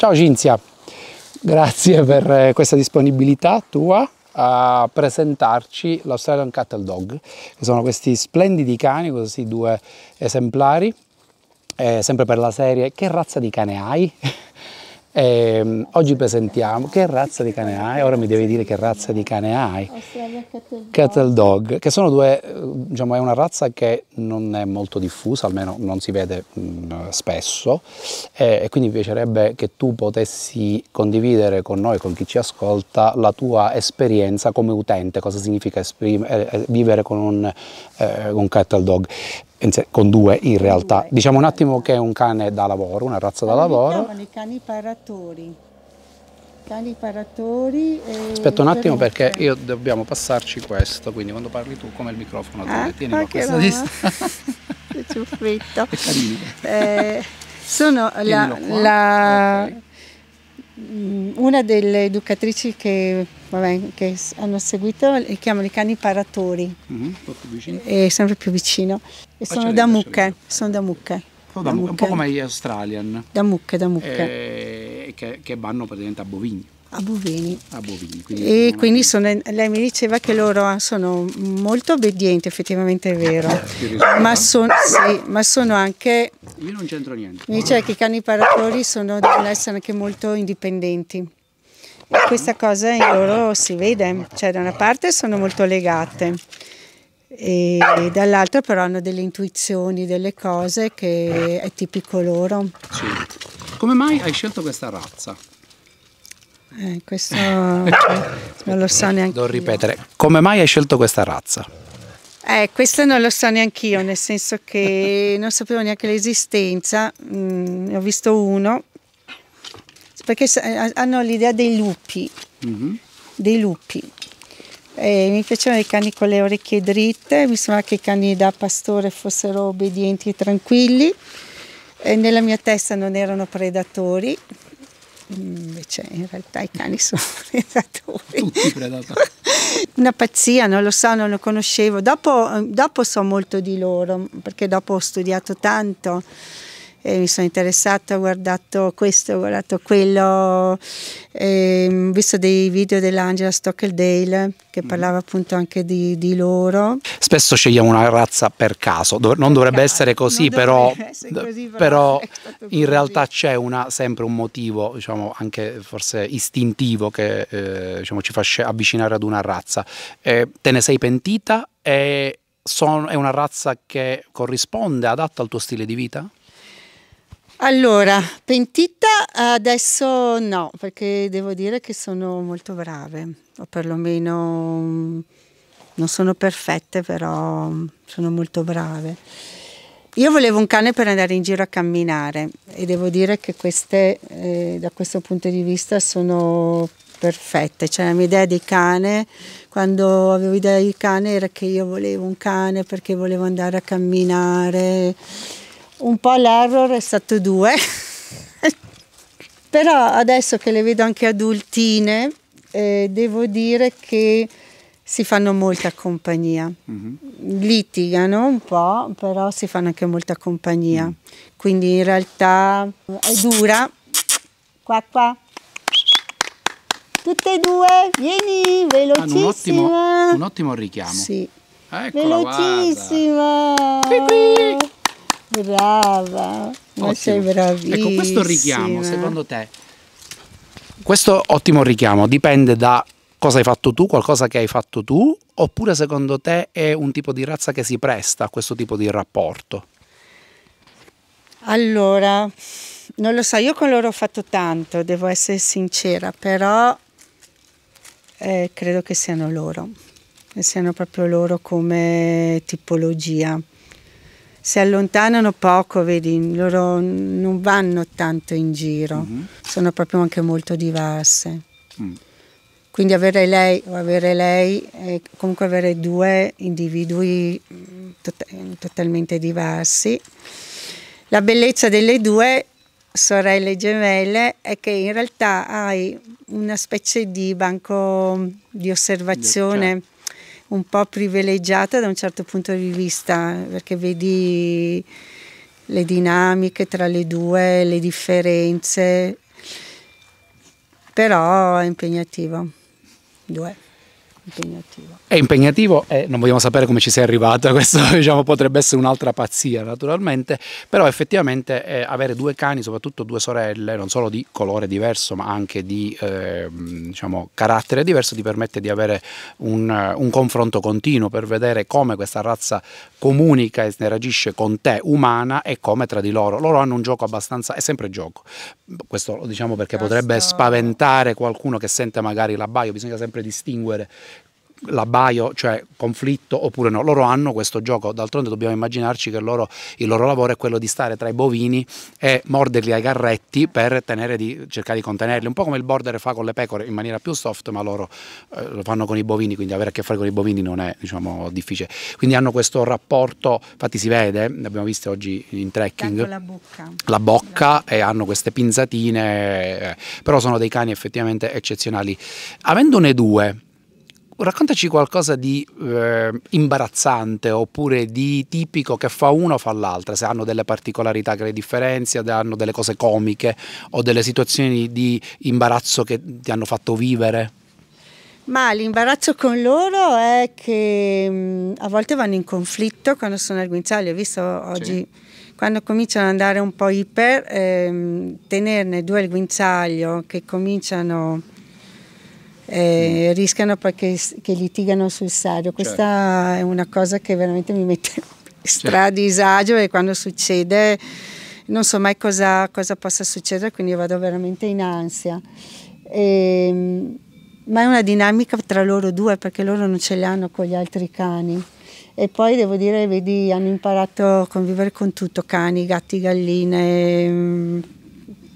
Ciao Cinzia, grazie per eh, questa disponibilità tua a presentarci l'Australian Cattle Dog, che sono questi splendidi cani, questi due esemplari, eh, sempre per la serie Che razza di cane hai? E ehm, oggi presentiamo che razza di cane hai, ora mi devi dire che razza di cane hai. Oh, cattle Dog, che sono due, diciamo, è una razza che non è molto diffusa, almeno non si vede mh, mm, spesso, e, e, quindi mi piacerebbe che tu potessi condividere con noi, con chi ci ascolta, la tua esperienza come utente, cosa significa eh, eh, vivere con un, eh, un Cattle Dog con due in realtà. Diciamo un attimo che è un cane da lavoro, una razza da lavoro. Chiamano i cani paratori. Cani paratori. Eh, Aspetta un attimo perché io dobbiamo passarci questo, quindi quando parli tu come il microfono, ah, tieni a questa distanza. Ciuffetto. È carino. Eh, sono Tienilo la... Mm, una delle educatrici che, vabbè, che hanno seguito li eh, chiamano i cani paratori. Mm -hmm, È sempre più vicino. E sono, da mucche, sono da mucche, sono da mucche. un po' come gli Australian. Da mucche, da mucche. Eh, che, che vanno praticamente a bovini. A bovini. A bovini quindi e quindi sono, lei mi diceva che loro ah, sono molto obbedienti, effettivamente è vero. Eh, ma, son, sì, ma, sono anche. Io non c'entro niente. Mi diceva che i cani paratori sono, devono essere anche molto indipendenti. questa cosa in loro si vede, cioè da una parte sono molto legate e dall'altra però hanno delle intuizioni, delle cose che è tipico loro. Sì. Come mai hai scelto questa razza? Eh, questo non lo so neanche. Devo ripetere, come mai hai scelto questa razza? Eh, questo non lo so neanche io, nel senso che non sapevo neanche l'esistenza, mm, ho visto uno, perché eh, hanno l'idea dei lupi, mm-hmm. dei lupi. Eh, mi piacevano i cani con le orecchie dritte, mi sembrava che i cani da pastore fossero obbedienti e tranquilli, eh, nella mia testa non erano predatori, invece in realtà i cani sono predatori. Tutti predatori. Una pazzia, non lo so, non lo conoscevo. Dopo, eh, dopo so molto di loro, perché dopo ho studiato tanto eh, mi sono interessata, ho guardato questo, ho guardato quello, ehm, ho visto dei video dell'Angela Stockeldale che mm. parlava appunto anche di, di, loro. Spesso scegliamo una razza per caso, Dov non dovrebbe caso. essere così, non però, essere così, però, però in realtà c'è sempre un motivo, diciamo, anche forse istintivo che eh, diciamo, ci fa avvicinare ad una razza. Eh, te ne sei pentita? E è, è una razza che corrisponde, adatta al tuo stile di vita? Allora, pentita adesso no, perché devo dire che sono molto brave, o perlomeno mm, non sono perfette, però mm, sono molto brave. Io volevo un cane per andare in giro a camminare e devo dire che queste, eh, da questo punto di vista, sono perfette. Cioè, la mia idea di cane, quando avevo idea di cane, era che io volevo un cane perché volevo andare a camminare un po' l'error è stato due, però adesso che le vedo anche adultine, eh, devo dire che si fanno molta compagnia. Mm -hmm. Litigano un po', però si fanno anche molta compagnia. Mm. Quindi in realtà è dura. Qua qua. Tutte e due, vieni, velocissima. Ah, un ottimo, un ottimo, richiamo. Sì. Eccola, velocissima. Qui, qui. Brava, ma Ottimo. sei bravissima. Ecco, questo richiamo, secondo te? Questo ottimo richiamo dipende da cosa hai fatto tu, qualcosa che hai fatto tu, oppure secondo te è un tipo di razza che si presta a questo tipo di rapporto? Allora, non lo so, io con loro ho fatto tanto, devo essere sincera, però eh, credo che siano loro, che siano proprio loro come tipologia si allontanano poco, vedi, loro non vanno tanto in giro, mm -hmm. sono proprio anche molto diverse. Mm. Quindi avere lei o avere lei e comunque avere due individui mm, tot totalmente diversi. La bellezza delle due sorelle gemelle è che in realtà hai una specie di banco di osservazione certo un po' privilegiata da un certo punto di vista, perché vedi le dinamiche tra le due, le differenze, però è impegnativo. Due impegnativo. È impegnativo e non vogliamo sapere come ci sei arrivata, questo diciamo, potrebbe essere un'altra pazzia naturalmente, però effettivamente eh, avere due cani, soprattutto due sorelle, non solo di colore diverso ma anche di eh, diciamo, carattere diverso, ti permette di avere un, un, confronto continuo per vedere come questa razza comunica e interagisce con te umana e come tra di loro. Loro hanno un gioco abbastanza, è sempre gioco, questo lo diciamo perché questo... potrebbe spaventare qualcuno che sente magari l'abbaio, bisogna sempre distinguere l'abbaio, cioè conflitto oppure no. Loro hanno questo gioco, d'altronde dobbiamo immaginarci che loro, il loro lavoro è quello di stare tra i bovini e morderli ai carretti per di, cercare di contenerli, un po' come il border fa con le pecore in maniera più soft, ma loro eh, lo fanno con i bovini, quindi avere a che fare con i bovini non è diciamo, difficile. Quindi hanno questo rapporto, infatti si vede, l'abbiamo visto oggi in trekking, ecco la bocca. la bocca e hanno queste pinzatine, eh, però sono dei cani effettivamente eccezionali. Avendone due, raccontaci qualcosa di eh, imbarazzante oppure di tipico che fa uno o fa l'altra, se hanno delle particolarità che le differenzia, hanno delle cose comiche o delle situazioni di imbarazzo che ti hanno fatto vivere. Ma l'imbarazzo con loro è che mh, mm, a volte vanno in conflitto quando sono al guinzaglio, ho visto oggi... Sì quando cominciano ad andare un po' iper, ehm, tenerne due al guinzaglio che cominciano eh, mm. rischiano poi che, che, litigano sul serio. Questa certo. è una cosa che veramente mi mette stra a disagio e quando succede non so mai cosa, cosa possa succedere, quindi vado veramente in ansia. E, ehm, ma è una dinamica tra loro due perché loro non ce l'hanno con gli altri cani. E poi devo dire, vedi, hanno imparato a convivere con tutto, cani, gatti, galline, mm,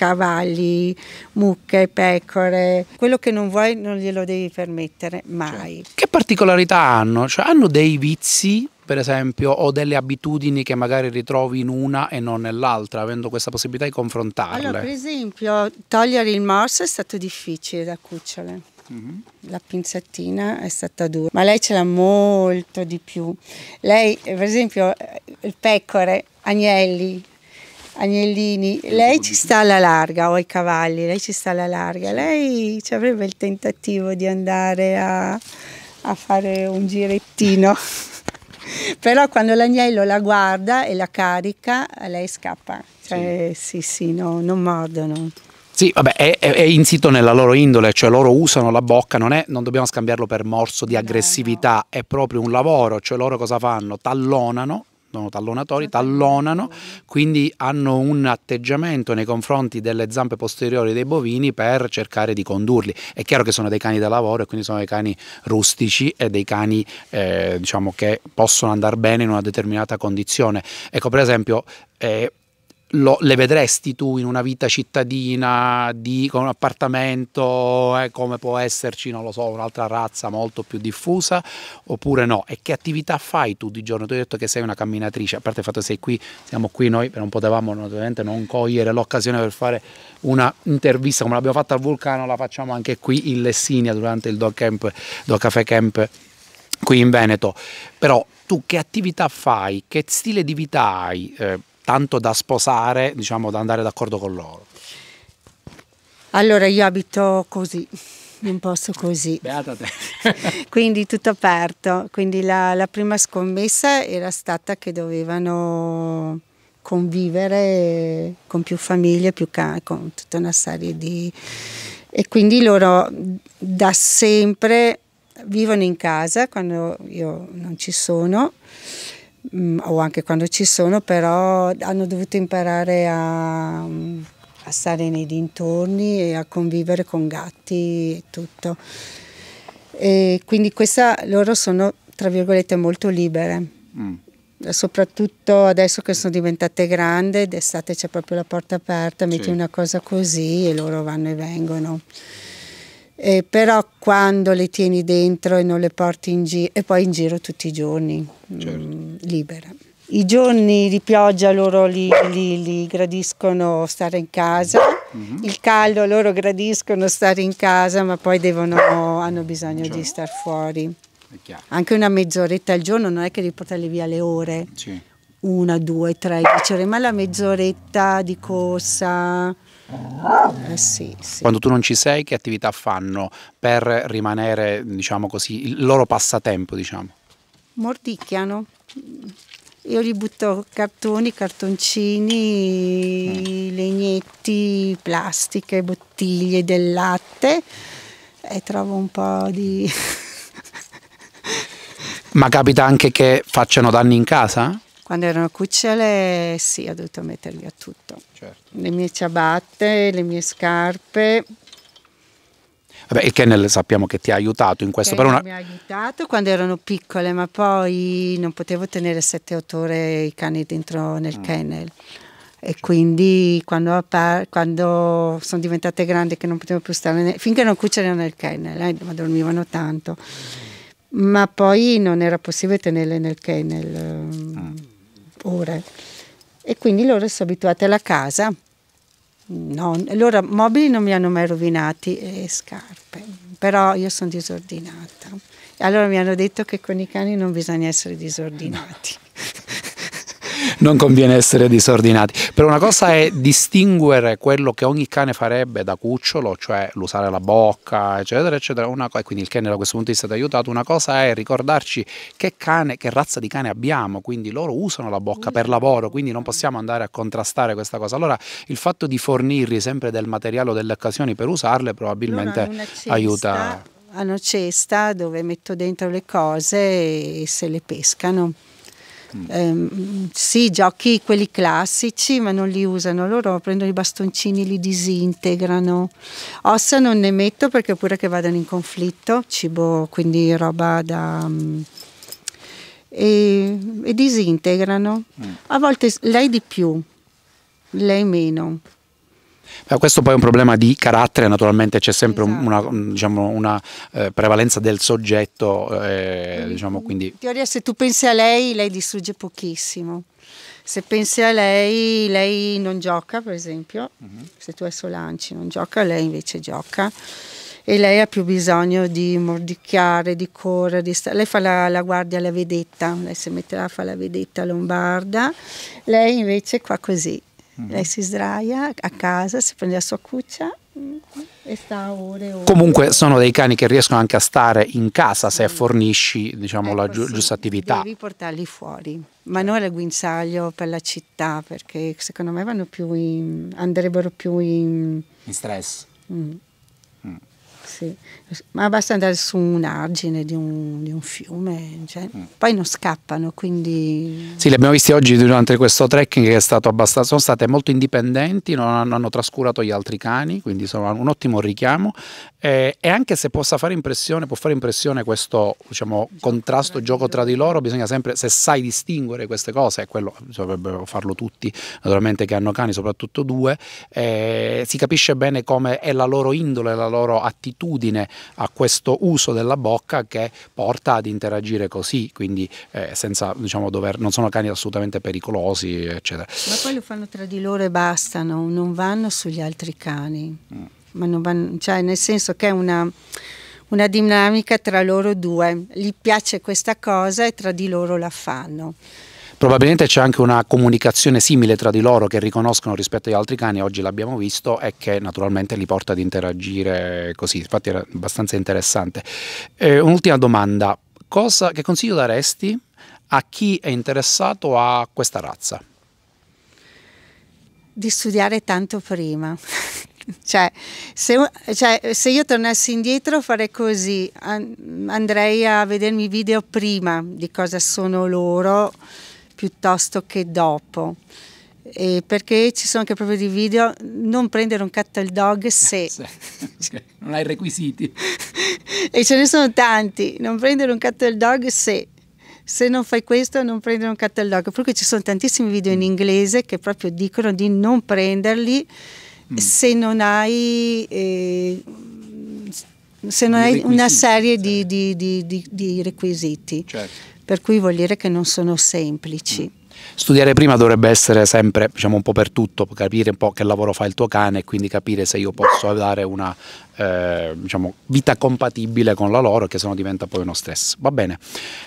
cavalli, mucche, pecore. Quello che non vuoi non glielo devi permettere mai. Cioè, che particolarità hanno? Cioè, hanno dei vizi per esempio, o delle abitudini che magari ritrovi in una e non nell'altra, avendo questa possibilità di confrontarle? Allora, per esempio, togliere il morso è stato difficile da cucciole. Mhm. La pinzettina è stata dura, ma lei ce l'ha molto di più. Lei, per esempio, eh, il pecore, agnelli, Agnellini, lei ci sta alla larga, o ai cavalli, lei ci sta alla larga, lei ci avrebbe il tentativo di andare a, a fare un girettino. Però quando l'agnello la guarda e la carica, lei scappa. Cioè, sì, sì, sì no, non mordono. Sì, vabbè, è, è, è, insito nella loro indole, cioè loro usano la bocca, non, è, non dobbiamo scambiarlo per morso di aggressività, no, no. è proprio un lavoro, cioè loro cosa fanno? Tallonano sono tallonatori, certo. tallonano, quindi hanno un atteggiamento nei confronti delle zampe posteriori dei bovini per cercare di condurli. È chiaro che sono dei cani da lavoro e quindi sono dei cani rustici e dei cani eh, diciamo, che possono andare bene in una determinata condizione. Ecco, per esempio, eh, lo, le vedresti tu in una vita cittadina di, con un appartamento eh, come può esserci, non lo so, un'altra razza molto più diffusa oppure no? E che attività fai tu di giorno? Tu hai detto che sei una camminatrice, a parte il fatto che sei qui, siamo qui noi, non potevamo naturalmente non cogliere l'occasione per fare una intervista come l'abbiamo fatta al vulcano, la facciamo anche qui in Lessinia durante il Dog Camp, Dog Cafe Camp qui in Veneto. Però tu che attività fai, che stile di vita hai? Eh, tanto da sposare, diciamo, da andare d'accordo con loro? Allora io abito così, in un posto così. Beata te. quindi tutto aperto. Quindi la, la, prima scommessa era stata che dovevano convivere con più famiglie, più con tutta una serie di... E quindi loro da sempre vivono in casa quando io non ci sono Mm, o anche quando ci sono, però hanno dovuto imparare a, mm, a stare nei dintorni e a convivere con gatti e tutto. E quindi questa, loro sono, tra virgolette, molto libere. Mm. Soprattutto adesso che sono diventate grandi, d'estate c'è proprio la porta aperta, metti sì. una cosa così e loro vanno e vengono eh, però quando le tieni dentro e non le porti in giro, e poi in giro tutti i giorni, mm, certo. mh, libera. I giorni di pioggia loro li, li, li gradiscono stare in casa, mm -hmm. il caldo loro gradiscono stare in casa, ma poi devono, hanno bisogno certo. di star fuori. Anche una mezz'oretta al giorno non è che devi portarli via le ore, sì. una, due, tre, dieci ma la mezz'oretta di corsa, eh, sì, sì. Quando tu non ci sei, che attività fanno per rimanere, diciamo così, il loro passatempo, diciamo? Mordicchiano. Io gli butto cartoni, cartoncini, mm. legnetti, plastiche, bottiglie del latte e trovo un po' di... Ma capita anche che facciano danni in casa? Quando erano cucciole sì, ho dovuto mettere a tutto. Certo. Le mie ciabatte, le mie scarpe. Vabbè, il kennel sappiamo che ti ha aiutato in questo. Però una... Mi ha aiutato quando erano piccole, ma poi non potevo tenere 7-8 ore i cani dentro nel mm. kennel. E certo. quindi quando, quando, sono diventate grandi che non potevo più stare, ne- finché non cucciano nel kennel, eh, ma dormivano tanto. Ma poi non era possibile tenerle nel kennel. Ehm, mm ore. E quindi loro sono abituati alla casa. No, loro mobili non mi hanno mai rovinati e scarpe, però io sono disordinata. Allora mi hanno detto che con i cani non bisogna essere disordinati. No. non conviene essere disordinati. Però una cosa è distinguere quello che ogni cane farebbe da cucciolo, cioè l'usare la bocca, eccetera, eccetera. Una, e quindi il cane da questo punto di vista ti ha aiutato. Una cosa è ricordarci che cane, che razza di cane abbiamo, quindi loro usano la bocca per lavoro, quindi non possiamo andare a contrastare questa cosa. Allora il fatto di fornirgli sempre del materiale o delle occasioni per usarle probabilmente aiuta. Hanno cesta dove metto dentro le cose e se le pescano. Eh, sì, giochi quelli classici, ma non li usano loro, prendono i bastoncini, li disintegrano. Ossa non ne metto perché pure che vadano in conflitto, cibo, quindi roba da... Mm, e, e disintegrano. Mm. A volte lei di più, lei meno questo poi è un problema di carattere, naturalmente c'è sempre esatto. una, mm, diciamo, una eh, prevalenza del soggetto. Eh, diciamo, quindi... In teoria se tu pensi a lei, lei distrugge pochissimo. Se pensi a lei, lei non gioca, per esempio, uh mhm. -huh. se tu hai lanci, non gioca, lei invece gioca e lei ha più bisogno di mordicchiare, di correre, di lei fa la, la, guardia alla vedetta, lei si metterà a fare la vedetta lombarda, lei invece qua così, Mm-hmm. Lei si sdraia a casa, si prende la sua cuccia mm, e sta ore, e ore. Comunque sono dei cani che riescono anche a stare in casa se mm. fornisci diciamo, ecco, la giu giusta attività. Devi portarli fuori, ma non al guinzaglio per la città perché secondo me più in, andrebbero più in, in stress. Mm. Sì. Ma basta andare su un argine di un, di un fiume, cioè, mm. poi non scappano, quindi... Sì, li abbiamo visti oggi durante questo trekking che è stato abbastanza... sono state molto indipendenti, non hanno, hanno trascurato gli altri cani, quindi sono un ottimo richiamo eh, e anche se possa fare impressione, può fare impressione questo diciamo, contrasto, gioco tra di loro, bisogna sempre, se sai distinguere queste cose, e quello dovrebbero farlo tutti, naturalmente che hanno cani, soprattutto due, eh, si capisce bene come è la loro indole, la loro attitudine a questo uso della bocca che porta ad interagire così, quindi eh, senza, diciamo, dover, non sono cani assolutamente pericolosi, eccetera. Ma poi lo fanno tra di loro e bastano, non vanno sugli altri cani. Mm ma non vanno, cioè nel senso che è una, una dinamica tra loro due, gli piace questa cosa e tra di loro la fanno. Probabilmente c'è anche una comunicazione simile tra di loro che riconoscono rispetto agli altri cani, oggi l'abbiamo visto, e che naturalmente li porta ad interagire così, infatti era abbastanza interessante. Eh, un'ultima domanda, Cosa, che consiglio daresti a chi è interessato a questa razza? Di studiare tanto prima. Cioè se, cioè se, io tornassi indietro farei così, andrei a vedermi i video prima di cosa sono loro piuttosto che dopo. E perché ci sono anche proprio dei video, non prendere un cattle dog se... Eh, non hai requisiti. e ce ne sono tanti, non prendere un cattle dog se se non fai questo non prendere un cattle dog. perché ci sono tantissimi video in mm. inglese che proprio dicono di non prenderli Mm. se non hai, eh, se non hai una serie di, di, di, di requisiti. Certo. Per cui vuol dire che non sono semplici. Mm. Studiare prima dovrebbe essere sempre, diciamo, un po' per tutto, capire un po' che lavoro fa il tuo cane e quindi capire se io posso dare una eh, diciamo, vita compatibile con la loro, che sennò diventa poi uno stress. Va bene,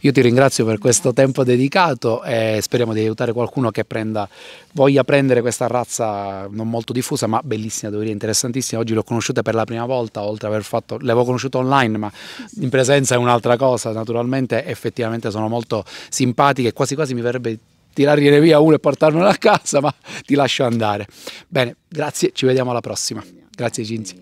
io ti ringrazio per questo tempo dedicato e speriamo di aiutare qualcuno che prenda, voglia prendere questa razza non molto diffusa, ma bellissima, devo dire, interessantissima. Oggi l'ho conosciuta per la prima volta, oltre ad aver fatto, l'avevo conosciuta online, ma in presenza è un'altra cosa, naturalmente, effettivamente sono molto simpatiche, quasi quasi mi verrebbe tirargliene via uno e portarmelo a casa, ma ti lascio andare. Bene, grazie, ci vediamo alla prossima. Grazie Cinzia.